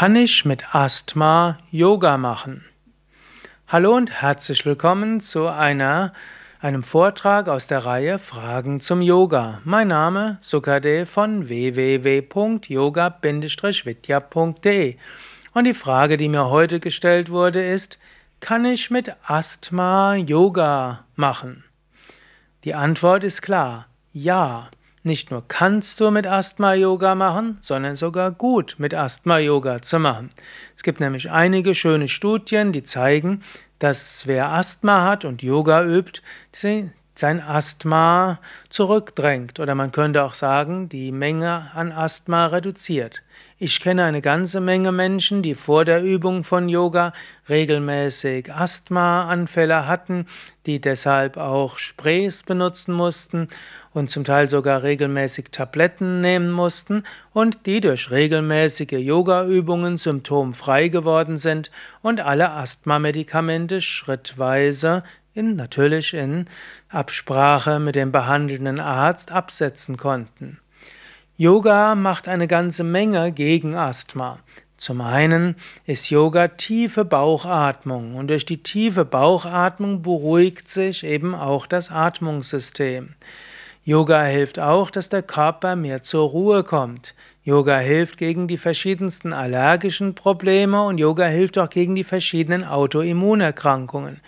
Kann ich mit Asthma Yoga machen? Hallo und herzlich willkommen zu einer, einem Vortrag aus der Reihe Fragen zum Yoga. Mein Name Sukade von www.yoga-vidya.de und die Frage, die mir heute gestellt wurde, ist, kann ich mit Asthma Yoga machen? Die Antwort ist klar, ja. Nicht nur kannst du mit Asthma-Yoga machen, sondern sogar gut mit Asthma-Yoga zu machen. Es gibt nämlich einige schöne Studien, die zeigen, dass wer Asthma hat und Yoga übt, sein Asthma zurückdrängt. Oder man könnte auch sagen, die Menge an Asthma reduziert. Ich kenne eine ganze Menge Menschen, die vor der Übung von Yoga regelmäßig Asthmaanfälle hatten, die deshalb auch Sprays benutzen mussten und zum Teil sogar regelmäßig Tabletten nehmen mussten und die durch regelmäßige Yogaübungen symptomfrei geworden sind und alle Asthma-Medikamente schrittweise in, natürlich in Absprache mit dem behandelnden Arzt absetzen konnten. Yoga macht eine ganze Menge gegen Asthma. Zum einen ist Yoga tiefe Bauchatmung und durch die tiefe Bauchatmung beruhigt sich eben auch das Atmungssystem. Yoga hilft auch, dass der Körper mehr zur Ruhe kommt. Yoga hilft gegen die verschiedensten allergischen Probleme und Yoga hilft auch gegen die verschiedenen Autoimmunerkrankungen.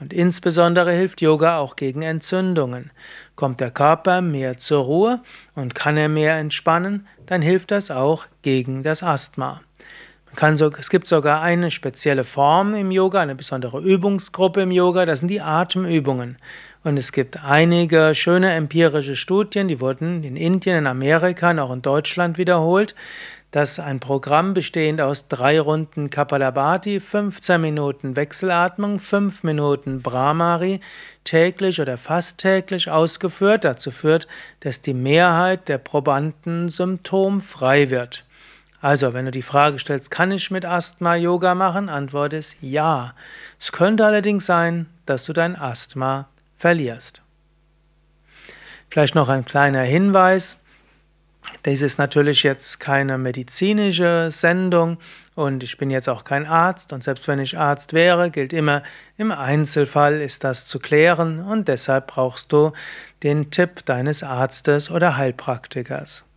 Und insbesondere hilft Yoga auch gegen Entzündungen. Kommt der Körper mehr zur Ruhe und kann er mehr entspannen, dann hilft das auch gegen das Asthma. So, es gibt sogar eine spezielle Form im Yoga, eine besondere Übungsgruppe im Yoga, das sind die Atemübungen. Und es gibt einige schöne empirische Studien, die wurden in Indien, in Amerika und auch in Deutschland wiederholt, dass ein Programm bestehend aus drei Runden Kapalabhati, 15 Minuten Wechselatmung, 5 Minuten Brahmari täglich oder fast täglich ausgeführt dazu führt, dass die Mehrheit der Probanden symptomfrei wird. Also, wenn du die Frage stellst, kann ich mit Asthma Yoga machen? Antwort ist ja. Es könnte allerdings sein, dass du dein Asthma verlierst. Vielleicht noch ein kleiner Hinweis. Das ist natürlich jetzt keine medizinische Sendung und ich bin jetzt auch kein Arzt und selbst wenn ich Arzt wäre, gilt immer, im Einzelfall ist das zu klären und deshalb brauchst du den Tipp deines Arztes oder Heilpraktikers.